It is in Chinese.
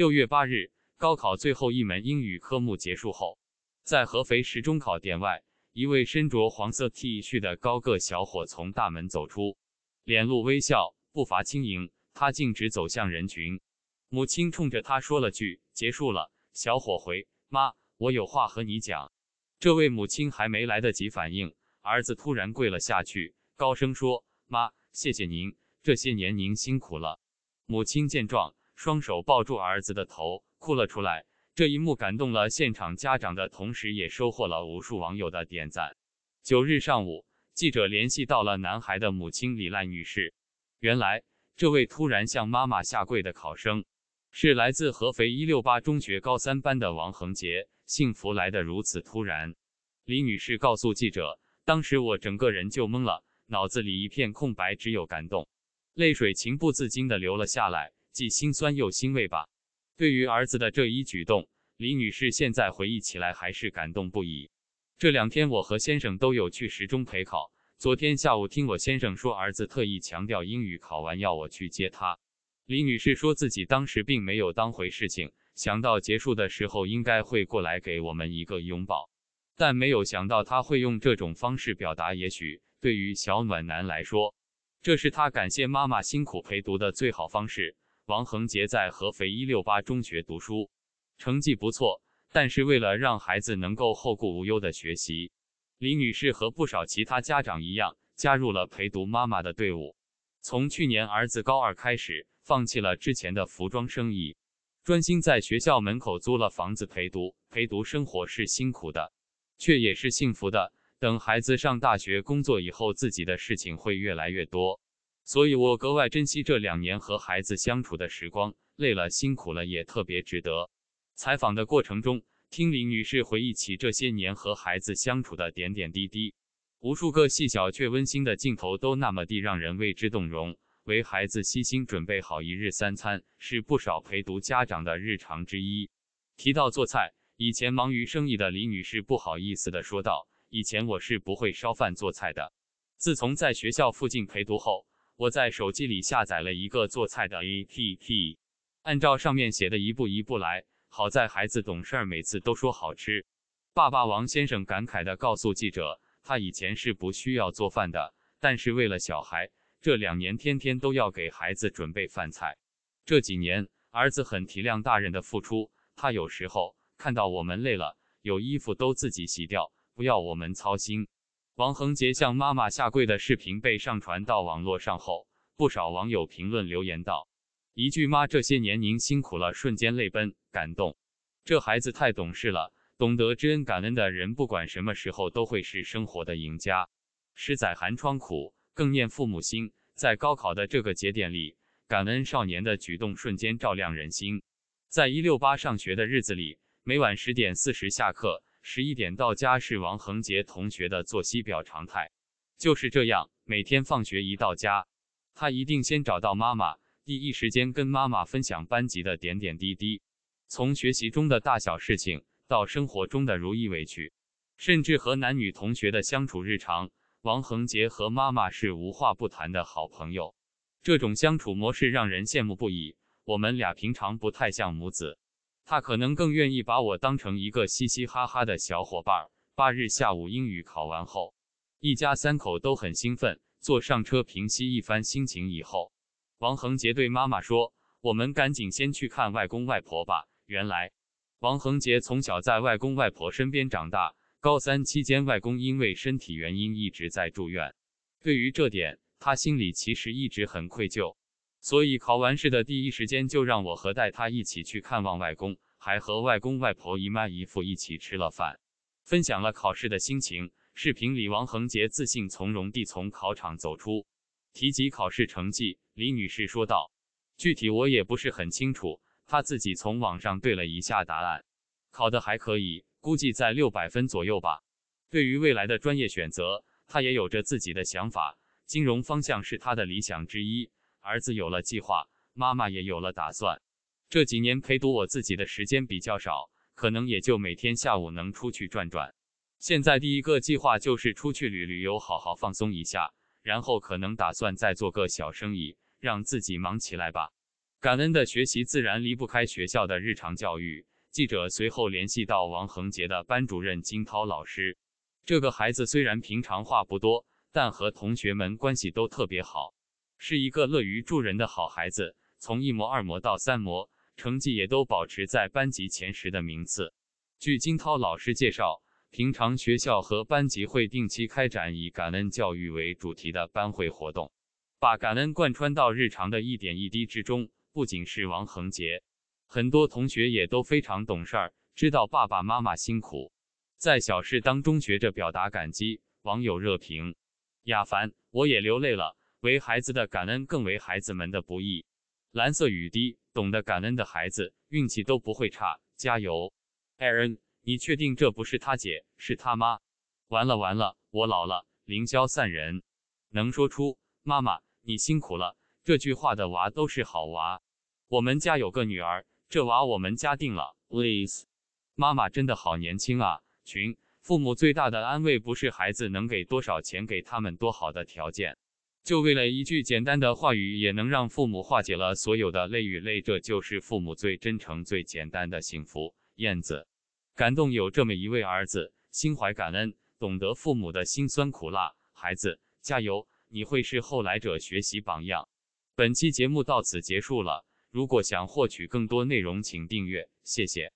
六月八日，高考最后一门英语科目结束后，在合肥市中考点外，一位身着黄色 T 恤的高个小伙从大门走出，脸露微笑，步伐轻盈，他径直走向人群。母亲冲着他说了句：“结束了。”小伙回：“妈，我有话和你讲。”这位母亲还没来得及反应，儿子突然跪了下去，高声说：“妈，谢谢您，这些年您辛苦了。”母亲见状。双手抱住儿子的头，哭了出来。这一幕感动了现场家长的同时，也收获了无数网友的点赞。九日上午，记者联系到了男孩的母亲李赖女士。原来，这位突然向妈妈下跪的考生，是来自合肥一六八中学高三班的王恒杰。幸福来得如此突然，李女士告诉记者：“当时我整个人就懵了，脑子里一片空白，只有感动，泪水情不自禁地流了下来。”既心酸又欣慰吧。对于儿子的这一举动，李女士现在回忆起来还是感动不已。这两天我和先生都有去十中陪考。昨天下午听我先生说，儿子特意强调英语考完要我去接他。李女士说自己当时并没有当回事，情想到结束的时候应该会过来给我们一个拥抱，但没有想到他会用这种方式表达。也许对于小暖男来说，这是他感谢妈妈辛苦陪读的最好方式。王恒杰在合肥一六八中学读书，成绩不错，但是为了让孩子能够后顾无忧的学习，李女士和不少其他家长一样，加入了陪读妈妈的队伍。从去年儿子高二开始，放弃了之前的服装生意，专心在学校门口租了房子陪读。陪读生活是辛苦的，却也是幸福的。等孩子上大学、工作以后，自己的事情会越来越多。所以我格外珍惜这两年和孩子相处的时光，累了辛苦了也特别值得。采访的过程中，听李女士回忆起这些年和孩子相处的点点滴滴，无数个细小却温馨的镜头都那么地让人为之动容。为孩子悉心准备好一日三餐是不少陪读家长的日常之一。提到做菜，以前忙于生意的李女士不好意思地说道：“以前我是不会烧饭做菜的，自从在学校附近陪读后。”我在手机里下载了一个做菜的 APP，按照上面写的一步一步来。好在孩子懂事，每次都说好吃。爸爸王先生感慨地告诉记者：“他以前是不需要做饭的，但是为了小孩，这两年天天都要给孩子准备饭菜。这几年儿子很体谅大人的付出，他有时候看到我们累了，有衣服都自己洗掉，不要我们操心。”王恒杰向妈妈下跪的视频被上传到网络上后，不少网友评论留言道：“一句妈，这些年您辛苦了。”瞬间泪奔，感动。这孩子太懂事了，懂得知恩感恩的人，不管什么时候都会是生活的赢家。十载寒窗苦，更念父母心。在高考的这个节点里，感恩少年的举动瞬间照亮人心。在一六八上学的日子里，每晚十点四十下课。十一点到家是王恒杰同学的作息表常态，就是这样。每天放学一到家，他一定先找到妈妈，第一时间跟妈妈分享班级的点点滴滴，从学习中的大小事情到生活中的如意委屈，甚至和男女同学的相处日常。王恒杰和妈妈是无话不谈的好朋友，这种相处模式让人羡慕不已。我们俩平常不太像母子。他可能更愿意把我当成一个嘻嘻哈哈的小伙伴儿。八日下午英语考完后，一家三口都很兴奋，坐上车平息一番心情以后，王恒杰对妈妈说：“我们赶紧先去看外公外婆吧。”原来，王恒杰从小在外公外婆身边长大，高三期间外公因为身体原因一直在住院，对于这点，他心里其实一直很愧疚。所以考完试的第一时间就让我和带他一起去看望外公，还和外公外婆姨妈姨父一起吃了饭，分享了考试的心情。视频里，王恒杰自信从容地从考场走出，提及考试成绩，李女士说道：“具体我也不是很清楚，他自己从网上对了一下答案，考得还可以，估计在六百分左右吧。”对于未来的专业选择，他也有着自己的想法，金融方向是他的理想之一。儿子有了计划，妈妈也有了打算。这几年陪读我自己的时间比较少，可能也就每天下午能出去转转。现在第一个计划就是出去旅旅游，好好放松一下，然后可能打算再做个小生意，让自己忙起来吧。感恩的学习自然离不开学校的日常教育。记者随后联系到王恒杰的班主任金涛老师，这个孩子虽然平常话不多，但和同学们关系都特别好。是一个乐于助人的好孩子，从一模、二模到三模，成绩也都保持在班级前十的名次。据金涛老师介绍，平常学校和班级会定期开展以感恩教育为主题的班会活动，把感恩贯穿到日常的一点一滴之中。不仅是王恒杰，很多同学也都非常懂事儿，知道爸爸妈妈辛苦，在小事当中学着表达感激。网友热评：亚凡，我也流泪了。为孩子的感恩，更为孩子们的不易。蓝色雨滴，懂得感恩的孩子，运气都不会差。加油，Aaron！你确定这不是他姐，是他妈？完了完了，我老了，凌霄散人。能说出“妈妈，你辛苦了”这句话的娃都是好娃。我们家有个女儿，这娃我们家定了。p l e a s e 妈妈真的好年轻啊！群，父母最大的安慰不是孩子能给多少钱，给他们多好的条件。就为了一句简单的话语，也能让父母化解了所有的泪与泪，这就是父母最真诚、最简单的幸福。燕子，感动有这么一位儿子，心怀感恩，懂得父母的辛酸苦辣。孩子，加油，你会是后来者学习榜样。本期节目到此结束了，如果想获取更多内容，请订阅，谢谢。